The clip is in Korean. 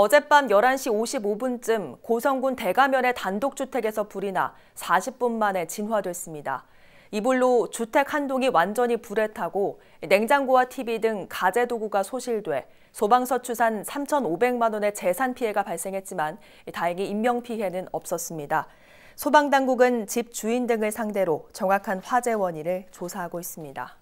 어젯밤 11시 55분쯤 고성군 대가면의 단독주택에서 불이 나 40분 만에 진화됐습니다. 이 불로 주택 한 동이 완전히 불에 타고 냉장고와 TV 등 가재 도구가 소실돼 소방서 추산 3,500만 원의 재산 피해가 발생했지만 다행히 인명 피해는 없었습니다. 소방당국은 집 주인 등을 상대로 정확한 화재 원인을 조사하고 있습니다.